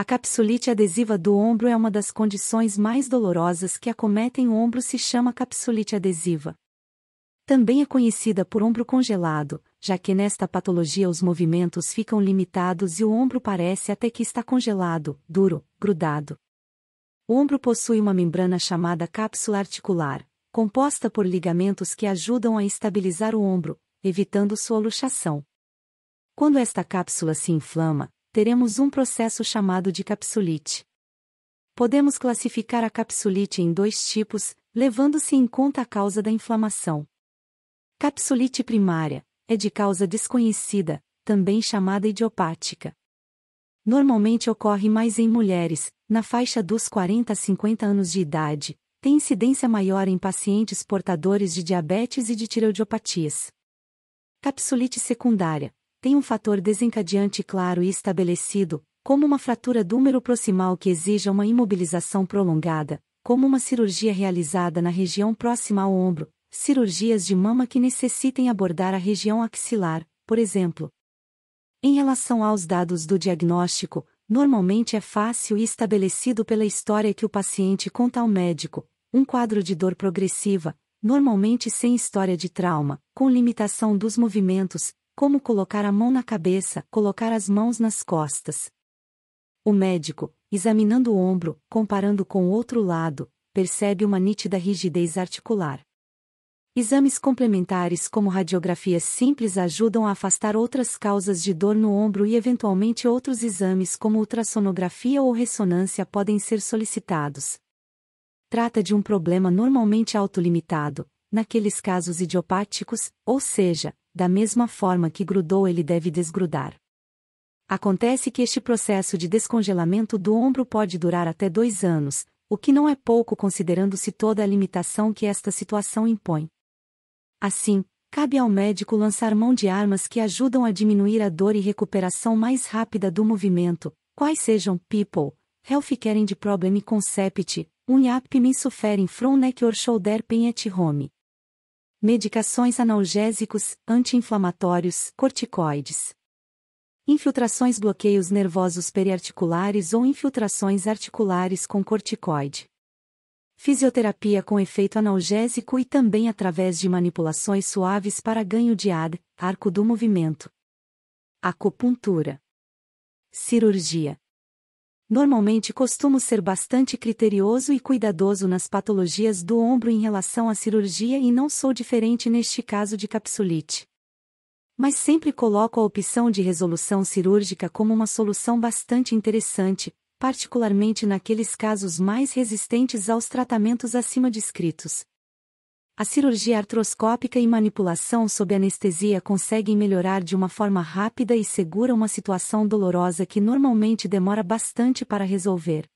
A capsulite adesiva do ombro é uma das condições mais dolorosas que acometem o ombro se chama capsulite adesiva. Também é conhecida por ombro congelado, já que nesta patologia os movimentos ficam limitados e o ombro parece até que está congelado, duro, grudado. O ombro possui uma membrana chamada cápsula articular, composta por ligamentos que ajudam a estabilizar o ombro, evitando sua luxação. Quando esta cápsula se inflama, teremos um processo chamado de capsulite. Podemos classificar a capsulite em dois tipos, levando-se em conta a causa da inflamação. Capsulite primária é de causa desconhecida, também chamada idiopática. Normalmente ocorre mais em mulheres, na faixa dos 40 a 50 anos de idade, tem incidência maior em pacientes portadores de diabetes e de tireoidopatias. Capsulite secundária tem um fator desencadeante claro e estabelecido, como uma fratura do úmero proximal que exija uma imobilização prolongada, como uma cirurgia realizada na região próxima ao ombro, cirurgias de mama que necessitem abordar a região axilar, por exemplo. Em relação aos dados do diagnóstico, normalmente é fácil e estabelecido pela história que o paciente conta ao médico, um quadro de dor progressiva, normalmente sem história de trauma, com limitação dos movimentos, como colocar a mão na cabeça, colocar as mãos nas costas. O médico, examinando o ombro, comparando com o outro lado, percebe uma nítida rigidez articular. Exames complementares como radiografias simples ajudam a afastar outras causas de dor no ombro e eventualmente outros exames como ultrassonografia ou ressonância podem ser solicitados. Trata de um problema normalmente autolimitado, naqueles casos idiopáticos, ou seja, da mesma forma que grudou ele deve desgrudar. Acontece que este processo de descongelamento do ombro pode durar até dois anos, o que não é pouco considerando-se toda a limitação que esta situação impõe. Assim, cabe ao médico lançar mão de armas que ajudam a diminuir a dor e recuperação mais rápida do movimento, quais sejam People, Healthcare de Problem Concept, Unyap Pimensufering From Neck or Shoulder Pain at Home medicações analgésicos, anti-inflamatórios, corticoides. Infiltrações bloqueios nervosos periarticulares ou infiltrações articulares com corticoide. Fisioterapia com efeito analgésico e também através de manipulações suaves para ganho de AD, arco do movimento. Acupuntura. Cirurgia. Normalmente costumo ser bastante criterioso e cuidadoso nas patologias do ombro em relação à cirurgia e não sou diferente neste caso de capsulite. Mas sempre coloco a opção de resolução cirúrgica como uma solução bastante interessante, particularmente naqueles casos mais resistentes aos tratamentos acima descritos, a cirurgia artroscópica e manipulação sob anestesia conseguem melhorar de uma forma rápida e segura uma situação dolorosa que normalmente demora bastante para resolver.